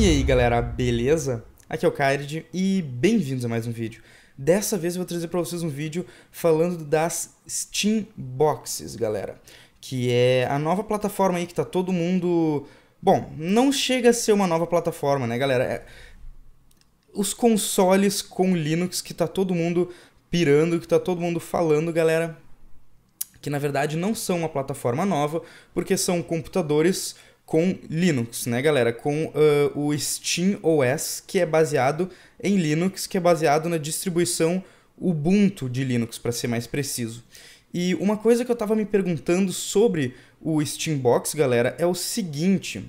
E aí galera, beleza? Aqui é o Kairid e bem-vindos a mais um vídeo. Dessa vez eu vou trazer para vocês um vídeo falando das Steam Boxes, galera. Que é a nova plataforma aí que tá todo mundo... Bom, não chega a ser uma nova plataforma, né galera? É... Os consoles com Linux que tá todo mundo pirando, que tá todo mundo falando, galera. Que na verdade não são uma plataforma nova, porque são computadores com Linux, né, galera? Com uh, o Steam OS, que é baseado em Linux, que é baseado na distribuição Ubuntu de Linux, para ser mais preciso. E uma coisa que eu estava me perguntando sobre o Steambox, galera, é o seguinte: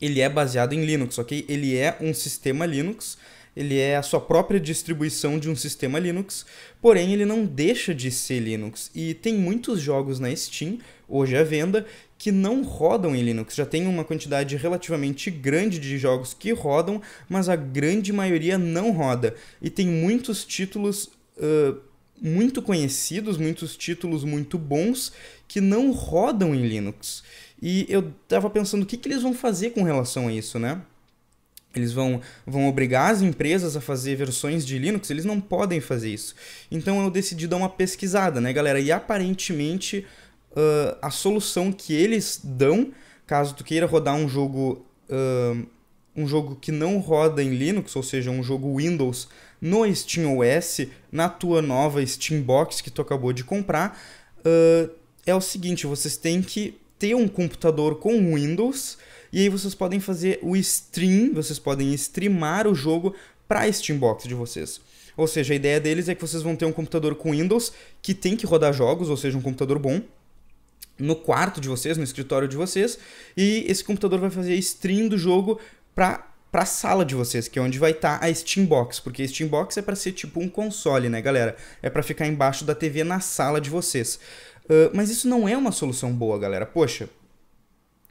ele é baseado em Linux, ok? Ele é um sistema Linux, ele é a sua própria distribuição de um sistema Linux, porém ele não deixa de ser Linux. E tem muitos jogos na Steam hoje à venda que não rodam em Linux. Já tem uma quantidade relativamente grande de jogos que rodam, mas a grande maioria não roda. E tem muitos títulos uh, muito conhecidos, muitos títulos muito bons que não rodam em Linux. E eu estava pensando o que, que eles vão fazer com relação a isso, né? Eles vão, vão obrigar as empresas a fazer versões de Linux, eles não podem fazer isso. Então eu decidi dar uma pesquisada, né, galera? E aparentemente uh, a solução que eles dão caso tu queira rodar um jogo uh, um jogo que não roda em Linux, ou seja, um jogo Windows no SteamOS, na tua nova Steambox que tu acabou de comprar, uh, é o seguinte, vocês têm que ter um computador com Windows e aí vocês podem fazer o stream, vocês podem streamar o jogo para a Steambox de vocês. Ou seja, a ideia deles é que vocês vão ter um computador com Windows que tem que rodar jogos, ou seja, um computador bom, no quarto de vocês, no escritório de vocês, e esse computador vai fazer a stream do jogo para para a sala de vocês, que é onde vai estar tá a Steambox, porque a Steambox é para ser tipo um console, né, galera? É para ficar embaixo da TV na sala de vocês. Uh, mas isso não é uma solução boa, galera. Poxa,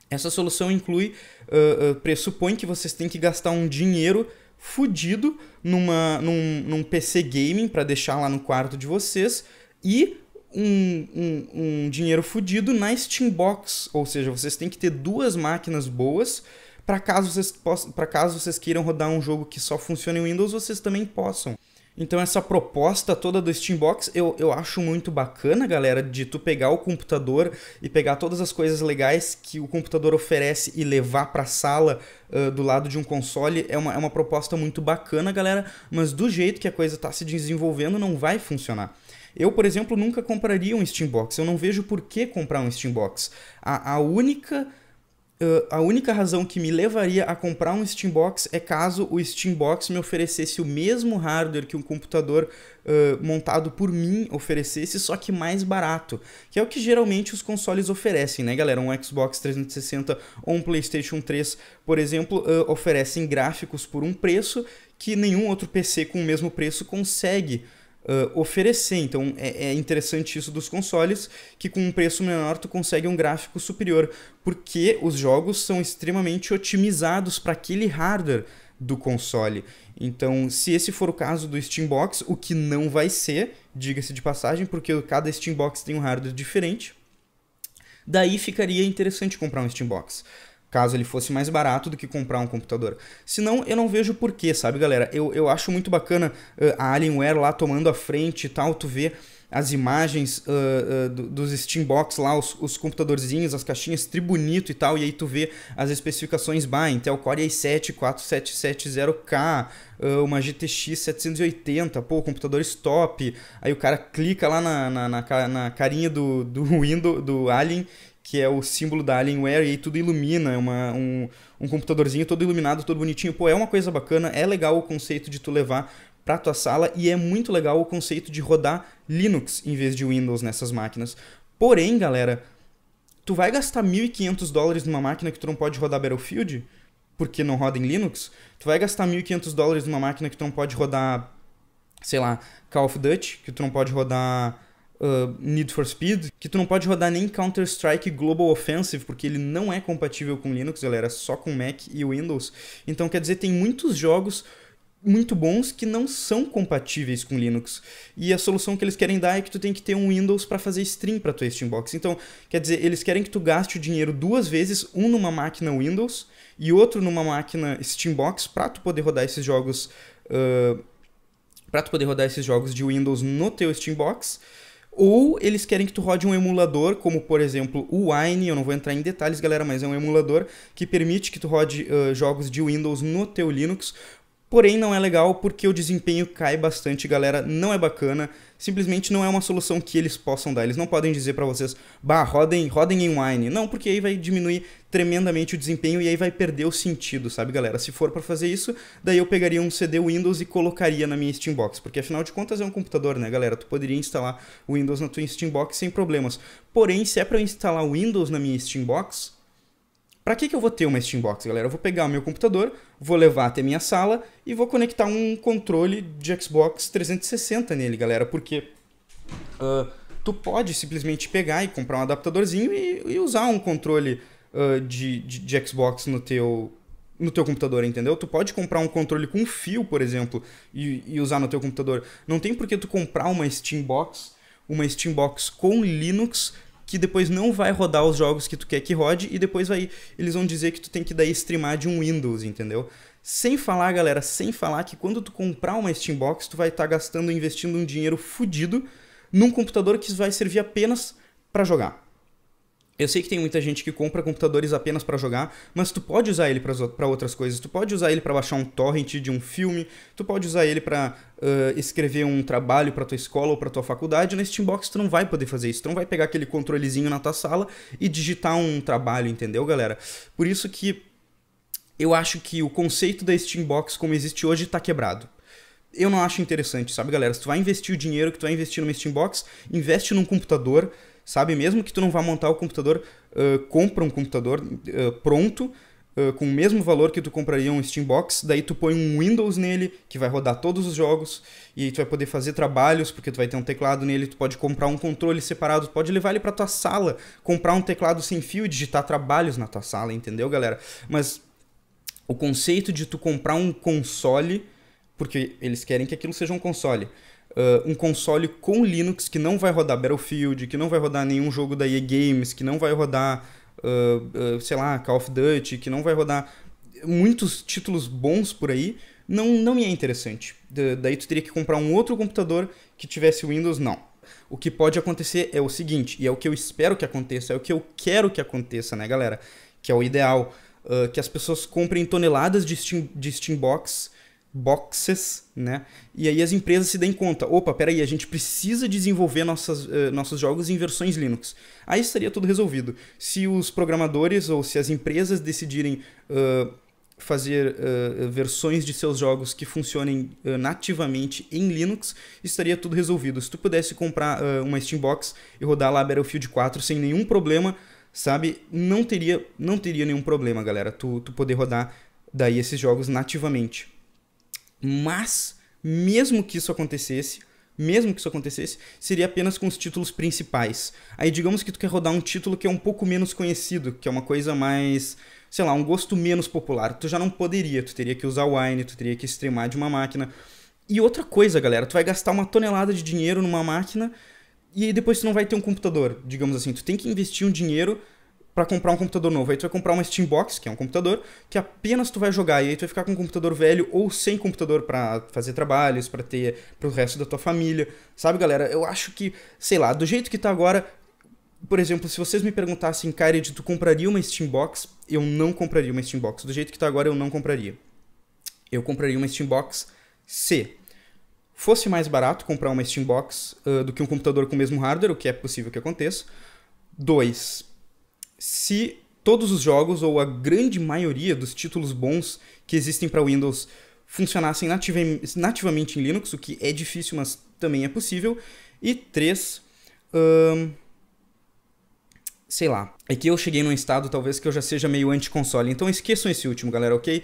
essa solução inclui, uh, uh, pressupõe que vocês têm que gastar um dinheiro fudido numa, num, num PC gaming para deixar lá no quarto de vocês e um, um, um dinheiro fodido na Steambox. Ou seja, vocês têm que ter duas máquinas boas para caso, vocês possam, caso vocês queiram rodar um jogo que só funcione em Windows, vocês também possam. Então essa proposta toda do Steambox eu, eu acho muito bacana, galera, de tu pegar o computador e pegar todas as coisas legais que o computador oferece e levar para a sala uh, do lado de um console. É uma, é uma proposta muito bacana, galera, mas do jeito que a coisa está se desenvolvendo não vai funcionar. Eu, por exemplo, nunca compraria um Steambox. Eu não vejo por que comprar um Steambox. A, a única. Uh, a única razão que me levaria a comprar um Steambox é caso o Steambox me oferecesse o mesmo hardware que um computador uh, montado por mim oferecesse, só que mais barato, que é o que geralmente os consoles oferecem, né, galera? Um Xbox 360 ou um PlayStation 3, por exemplo, uh, oferecem gráficos por um preço que nenhum outro PC com o mesmo preço consegue Uh, oferecer. Então é, é, interessante isso dos consoles, que com um preço menor tu consegue um gráfico superior, porque os jogos são extremamente otimizados para aquele hardware do console. Então, se esse for o caso do Steambox, o que não vai ser, diga-se de passagem, porque cada Steambox tem um hardware diferente, daí ficaria interessante comprar um Steambox caso ele fosse mais barato do que comprar um computador. Senão, eu não vejo porquê, sabe, galera? Eu, eu acho muito bacana uh, a Alienware lá tomando a frente e tal, tu vê as imagens uh, uh, dos Steambox lá, os, os computadorzinhos, as caixinhas, tribunito bonito e tal, e aí tu vê as especificações, bah, Intel Core i7 4770K, uh, uma GTX 780, pô, computadores top, aí o cara clica lá na, na, na, na carinha do, do Windows, do Alien, que é o símbolo da Alienware, e tudo ilumina, é uma, um, um computadorzinho todo iluminado, todo bonitinho. Pô, é uma coisa bacana, é legal o conceito de tu levar para tua sala e é muito legal o conceito de rodar Linux em vez de Windows nessas máquinas. Porém, galera, tu vai gastar 1.500 dólares numa máquina que tu não pode rodar Battlefield, porque não roda em Linux? Tu vai gastar 1.500 dólares numa máquina que tu não pode rodar, sei lá, Call of Duty, que tu não pode rodar uh, Need for Speed, que tu não pode rodar nem Counter-Strike Global Offensive, porque ele não é compatível com Linux, galera, só com Mac e Windows. Então, quer dizer, tem muitos jogos muito bons que não são compatíveis com Linux. E a solução que eles querem dar é que tu tem que ter um Windows para fazer stream para tua Steambox. Então, quer dizer, eles querem que tu gaste o dinheiro duas vezes, um numa máquina Windows e outro numa máquina Steambox para tu poder rodar esses jogos uh, para tu poder rodar esses jogos de Windows no teu Steambox ou eles querem que tu rode um emulador, como por exemplo o Wine, eu não vou entrar em detalhes, galera, mas é um emulador que permite que tu rode uh, jogos de Windows no teu Linux Porém, não é legal porque o desempenho cai bastante, galera. Não é bacana. Simplesmente não é uma solução que eles possam dar. Eles não podem dizer para vocês, bah, rodem, rodem em Wine. Não, porque aí vai diminuir tremendamente o desempenho e aí vai perder o sentido, sabe, galera? Se for para fazer isso, daí eu pegaria um CD Windows e colocaria na minha Steambox. Porque afinal de contas é um computador, né, galera? Tu poderia instalar o Windows na tua Steambox sem problemas. Porém, se é para instalar o Windows na minha Steambox, para que, que eu vou ter uma Steambox, galera? Eu vou pegar o meu computador, vou levar até minha sala e vou conectar um controle de Xbox 360 nele, galera, porque uh, tu pode simplesmente pegar e comprar um adaptadorzinho e, e usar um controle uh, de, de, de Xbox no teu no teu computador, entendeu? Tu pode comprar um controle com fio, por exemplo, e, e, usar no teu computador. Não tem por que tu comprar uma Box, uma Steambox com Linux que depois não vai rodar os jogos que tu quer que rode e depois vai eles vão dizer que tu tem que daí streamar de um Windows, entendeu? Sem falar, galera, sem falar que quando tu comprar uma Steambox, tu vai estar tá gastando investindo um dinheiro fodido num computador que vai servir apenas para jogar. Eu sei que tem muita gente que compra computadores apenas para jogar, mas tu pode usar ele para outras coisas. Tu pode usar ele para baixar um torrent de um filme, tu pode usar ele para uh, escrever um trabalho para tua escola ou para tua faculdade. Steam Steambox tu não vai poder fazer isso. Tu não vai pegar aquele controlezinho na tua sala e digitar um trabalho, entendeu, galera? Por isso que eu acho que o conceito da Steambox como existe hoje está quebrado eu não acho interessante, sabe, galera? Se tu vai investir o dinheiro que tu vai investir numa Steambox, investe num computador sabe? Mesmo que tu não vá montar o computador, uh, compra um computador uh, pronto, uh, com o mesmo valor que tu compraria um Steambox, daí tu põe um Windows nele, que vai rodar todos os jogos, e aí tu vai poder fazer trabalhos, porque tu vai ter um teclado nele, tu pode comprar um controle separado, tu pode levar ele pra tua sala, comprar um teclado sem fio e digitar trabalhos na tua sala, entendeu, galera? Mas o conceito de tu comprar um console, porque eles querem que aquilo seja um console, uh, um console com Linux que não vai rodar Battlefield, que não vai rodar nenhum jogo da EA Games, que não vai rodar, uh, uh, sei lá, Call of Duty, que não vai rodar muitos títulos bons por aí, não, não me é interessante. Da, daí tu teria que comprar um outro computador que tivesse Windows, não. O que pode acontecer é o seguinte, e é o que eu espero que aconteça, é o que eu quero que aconteça, né, galera? Que é o ideal. Uh, que as pessoas comprem toneladas de Steam, de Steambox boxes, né? E aí as empresas se dêem conta, opa, peraí, a gente precisa desenvolver nossas, uh, nossos jogos em versões Linux. Aí estaria tudo resolvido. Se os programadores ou se as empresas decidirem uh, fazer uh, versões de seus jogos que funcionem nativamente em Linux, estaria tudo resolvido. Se tu pudesse comprar uma Steambox e rodar lá Battlefield 4 sem nenhum problema, sabe? Não teria, não teria nenhum problema, galera, tu, tu poder rodar daí esses jogos nativamente. Mas, mesmo que isso acontecesse, mesmo que isso acontecesse, seria apenas com os títulos principais. Aí digamos que tu quer rodar um título que é um pouco menos conhecido, que é uma coisa mais, sei lá, um gosto menos popular. Tu já não poderia, tu teria que usar o Wine, tu teria que streamar de uma máquina. E outra coisa, galera, tu vai gastar uma tonelada de dinheiro numa máquina e depois tu não vai ter um computador, digamos assim. Tu tem que investir um dinheiro para comprar um computador novo. Aí tu vai comprar uma Steambox, que é um computador, que apenas tu vai jogar. E aí tu vai ficar com um computador velho ou sem computador para fazer trabalhos, para ter pro resto da tua família. Sabe, galera? Eu acho que, sei lá, do jeito que tá agora, por exemplo, se vocês me perguntassem, Kyred, tu compraria uma Steambox? Eu não compraria uma Steambox. Do jeito que tá agora, eu não compraria. Eu compraria uma Steambox se fosse mais barato comprar uma Steambox uh, do que um computador com o mesmo hardware, o que é possível que aconteça. Dois, se todos os jogos, ou a grande maioria dos títulos bons que existem para Windows, funcionassem nativamente em Linux, o que é difícil, mas também é possível. E três, hum, sei lá, é que eu cheguei num estado talvez que eu já seja meio anti-console, então esqueçam esse último, galera, ok?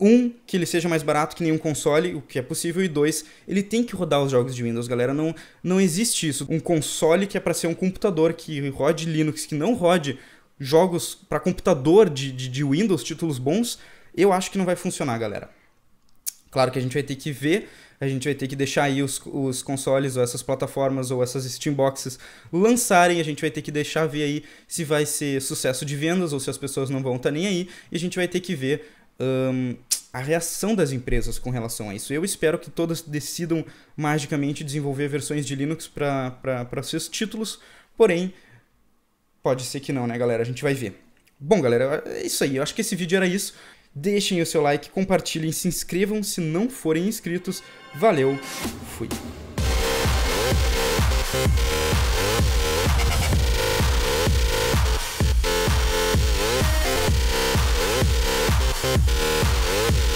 um, que ele seja mais barato que nenhum console, o que é possível, e dois, ele tem que rodar os jogos de Windows, galera. Não, não existe isso. Um console que é para ser um computador que rode Linux, que não rode jogos para computador de, de, de Windows, títulos bons, eu acho que não vai funcionar, galera. Claro que a gente vai ter que ver, a gente vai ter que deixar aí os, os consoles ou essas plataformas ou essas Steamboxes lançarem, a gente vai ter que deixar ver aí se vai ser sucesso de vendas ou se as pessoas não vão estar tá nem aí, e a gente vai ter que ver um, a reação das empresas com relação a isso. Eu espero que todas decidam magicamente desenvolver versões de Linux para seus títulos, porém, pode ser que não, né, galera? A gente vai ver. Bom, galera, é isso aí. Eu acho que esse vídeo era isso. Deixem o seu like, compartilhem, se inscrevam se não forem inscritos. Valeu, fui! Thank you.